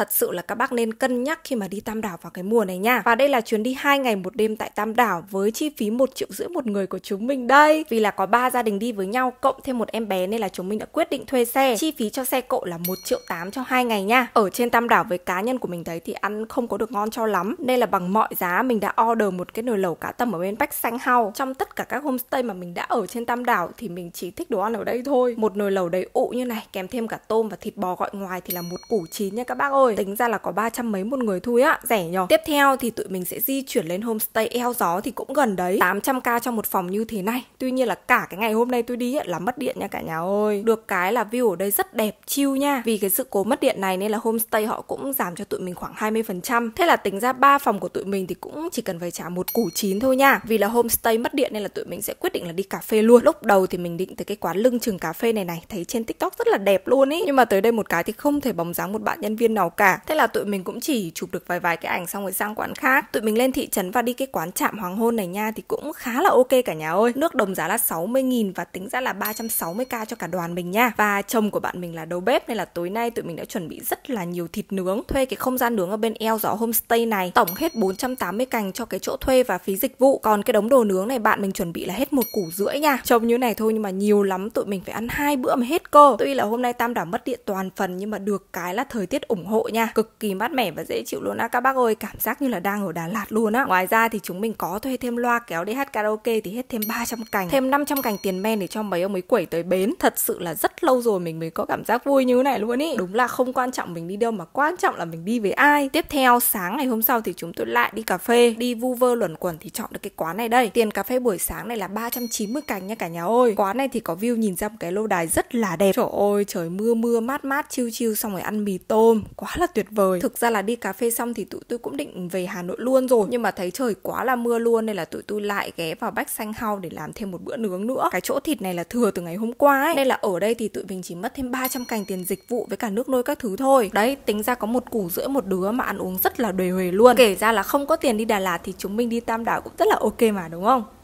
Thật sự là các bác nên cân nhắc khi mà đi Tam Đảo vào cái mùa này nha. Và đây là chuyến đi 2 ngày một đêm tại Tam Đảo với chi phí 1 triệu rưỡi một người của chúng mình đây. Vì là có ba gia đình đi với nhau cộng thêm một em bé nên là chúng mình đã quyết định thuê xe. Chi phí cho xe cộ là 1 triệu 8 cho 2 ngày nha. Ở trên Tam Đảo với cá nhân của mình thấy thì ăn không có được ngon cho lắm nên là bằng mọi giá mình đã order một cái nồi lẩu cá tầm ở bên Bách Xanh Hau. Trong tất cả các homestay mà mình đã ở trên Tam Đảo thì mình chỉ thích đồ ăn ở đây thôi. Một nồi lẩu đầy ụ như này kèm thêm cả tôm và thịt bò gọi ngoài thì là một củ chín nha các bác ơi thôi Tính ra là có ba trăm mấy một người thôi á Rẻ nhờ Tiếp theo thì tụi mình sẽ di chuyển lên homestay eo gió thì cũng gần đấy 800k cho một phòng như thế này Tuy nhiên là cả cái ngày hôm nay tôi đi là mất điện nha cả nhà ơi Được cái là view ở đây rất đẹp chill nha Vì cái sự cố mất điện này nên là homestay họ cũng giảm cho tụi mình khoảng 20% Thế là tính ra ba phòng của tụi mình thì cũng chỉ cần phải trả một củ chín thôi nha Vì là homestay mất điện nên là tụi mình sẽ quyết định là đi cà phê luôn Lúc đầu thì mình định tới cái quán lưng chừng cà phê này này Thấy trên tiktok rất là đẹp luôn ý Nhưng mà tới đây một cái thì không thể bóng dáng một bạn nhân viên nào nào cả thế là tụi mình cũng chỉ chụp được vài vài cái ảnh xong rồi sang quán khác tụi mình lên thị trấn và đi cái quán chạm hoàng hôn này nha thì cũng khá là ok cả nhà ơi nước đồng giá là 60.000 và tính ra là 360k cho cả đoàn mình nha và chồng của bạn mình là đầu bếp nên là tối nay tụi mình đã chuẩn bị rất là nhiều thịt nướng thuê cái không gian nướng ở bên eo gió homestay này tổng hết 480 cành cho cái chỗ thuê và phí dịch vụ còn cái đống đồ nướng này bạn mình chuẩn bị là hết một củ rưỡi nha trông như này thôi nhưng mà nhiều lắm tụi mình phải ăn hai bữa mà hết cơ tuy là hôm nay tam đảo mất điện toàn phần nhưng mà được cái là thời tiết ủng hộ Nội nha Cực kỳ mát mẻ và dễ chịu luôn á các bác ơi Cảm giác như là đang ở Đà Lạt luôn á Ngoài ra thì chúng mình có thuê thêm loa kéo để hát karaoke thì hết thêm 300 cành Thêm 500 cành tiền men để cho mấy ông ấy quẩy tới bến Thật sự là rất lâu rồi mình mới có cảm giác vui như thế này luôn ý Đúng là không quan trọng mình đi đâu mà quan trọng là mình đi với ai Tiếp theo sáng ngày hôm sau thì chúng tôi lại đi cà phê Đi vu vơ luẩn quẩn thì chọn được cái quán này đây Tiền cà phê buổi sáng này là 390 cành nha cả nhà ơi Quán này thì có view nhìn ra một cái lâu đài rất là đẹp Trời ơi trời mưa mưa mát mát chiêu chiêu xong rồi ăn mì tôm Quá quá là tuyệt vời thực ra là đi cà phê xong thì tụi tôi cũng định về hà nội luôn rồi nhưng mà thấy trời quá là mưa luôn nên là tụi tôi lại ghé vào bách xanh hau để làm thêm một bữa nướng nữa cái chỗ thịt này là thừa từ ngày hôm qua ấy nên là ở đây thì tụi mình chỉ mất thêm 300 cành tiền dịch vụ với cả nước nôi các thứ thôi đấy tính ra có một củ rưỡi một đứa mà ăn uống rất là đầy huề luôn kể ra là không có tiền đi đà lạt thì chúng mình đi tam đảo cũng rất là ok mà đúng không